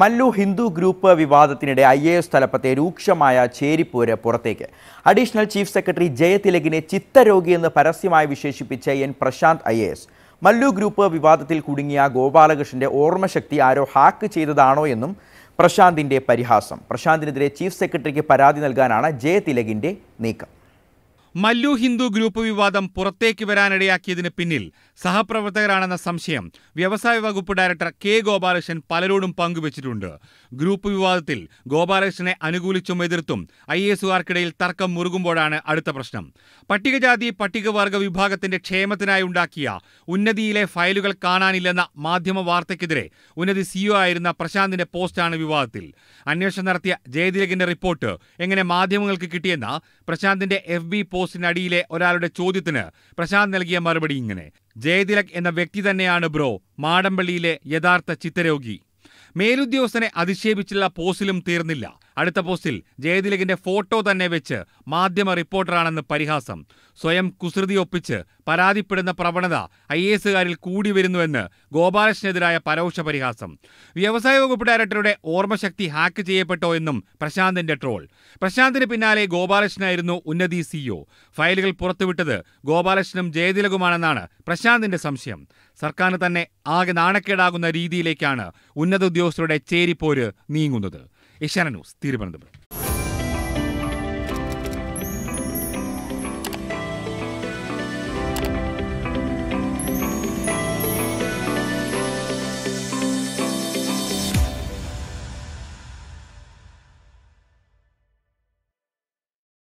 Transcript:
Mallu Hindu group വിവാദത്തിനിടെ I A S തലപ്പത്തെ രൂക്ഷമായ ചേരിപ്പൂര് പുറത്തേക്ക് അഡീഷണൽ ചീഫ് സെക്രട്ടറി ജയതിലകിനെ ചിത്തരോഗിയെന്ന് പരസ്യമായി വിശേഷിപ്പിച്ച N Prashanth I A S Mallu group വിവാദത്തിൽ കുടുങ്ങിയ ഗോപാലകൃഷ്ണന്റെ ഓർമ്മശക്തി ആരോ ഹാക്ക് ചെയ്തതാണോ എന്നും പ്രശാന്തിന്റെ പരിഹാസം പ്രശാന്തിനെതിരെ ചീഫ് സെക്രട്ടറിക്ക് പരാതി നൽകാനാണ് ജയതിലകിന്റെ നീക്കം മല്ലു ഹിന്ദു ഗ്രൂപ്പ് വിവാദം പുറത്തേക്ക് വരാനിടയാക്കിയതിന് പിന്നിൽ സഹപ്രവർത്തകരാണെന്ന സംശയം വ്യവസായ വകുപ്പ് ഡയറക്ടർ കെ ഗോപാലകൃഷ്ണൻ പലരോടും പങ്കുവച്ചിട്ടുണ്ട് ഗ്രൂപ്പ് വിവാദത്തിൽ ഗോപാലകൃഷ്ണനെ അനുകൂലിച്ചും എതിർത്തും ഐ ആർക്കിടയിൽ തർക്കം മുറുകുമ്പോഴാണ് അടുത്ത പ്രശ്നം പട്ടികജാതി പട്ടികവർഗ വിഭാഗത്തിന്റെ ക്ഷേമത്തിനായി ഉണ്ടാക്കിയ ഉന്നതിയിലെ ഫയലുകൾ കാണാനില്ലെന്ന മാധ്യമ വാർത്തയ്ക്കെതിരെ ഉന്നതി സിഇഒ ആയിരുന്ന പ്രശാന്തിന്റെ പോസ്റ്റാണ് വിവാദത്തിൽ അന്വേഷണം നടത്തിയ ജയതിലകിന്റെ റിപ്പോർട്ട് എങ്ങനെ മാധ്യമങ്ങൾക്ക് കിട്ടിയെന്ന പ്രശാന്തിന്റെ എഫ് ബി പോസ്റ്റിനടിയിലെ ഒരാളുടെ ചോദ്യത്തിന് പ്രശാന്ത് നൽകിയ മറുപടി ഇങ്ങനെ ജയതിലക് എന്ന വ്യക്തി തന്നെയാണ് ബ്രോ മാടമ്പള്ളിയിലെ യഥാർത്ഥ ചിത്തരോഗി മേലുദ്യോഗസ്ഥനെ അധിക്ഷേപിച്ചുള്ള പോസ്റ്റിലും തീർന്നില്ല അടുത്ത പോസ്റ്റിൽ ജയതിലകിന്റെ ഫോട്ടോ തന്നെ വെച്ച് മാധ്യമ റിപ്പോർട്ടറാണെന്ന് പരിഹാസം സ്വയം കുസൃതി ഒപ്പിച്ച് പരാതിപ്പെടുന്ന പ്രവണത ഐ എസുകാരിൽ കൂടി വരുന്നുവെന്ന് ഗോപാലകൃഷ്ണനെതിരായ പരോക്ഷ പരിഹാസം വ്യവസായ വകുപ്പ് ഡയറക്ടറുടെ ഓർമ്മശക്തി ഹാക്ക് ചെയ്യപ്പെട്ടോ എന്നും പ്രശാന്തിന്റെ ട്രോൾ പ്രശാന്തിന് പിന്നാലെ ഗോപാലകൃഷ്ണനായിരുന്നു ഉന്നതി സിഇഒ ഫയലുകൾ പുറത്തുവിട്ടത് ഗോപാലകൃഷ്ണനും ജയതിലകുമാണെന്നാണ് പ്രശാന്തിന്റെ സംശയം സർക്കാരിന് തന്നെ ആകെ നാണക്കേടാകുന്ന രീതിയിലേക്കാണ് ഉന്നത ഉദ്യോഗസ്ഥരുടെ ചേരിപ്പോര് നീങ്ങുന്നത് ഏഷ്യാന ന്യൂസ് തിരുവനന്തപുരം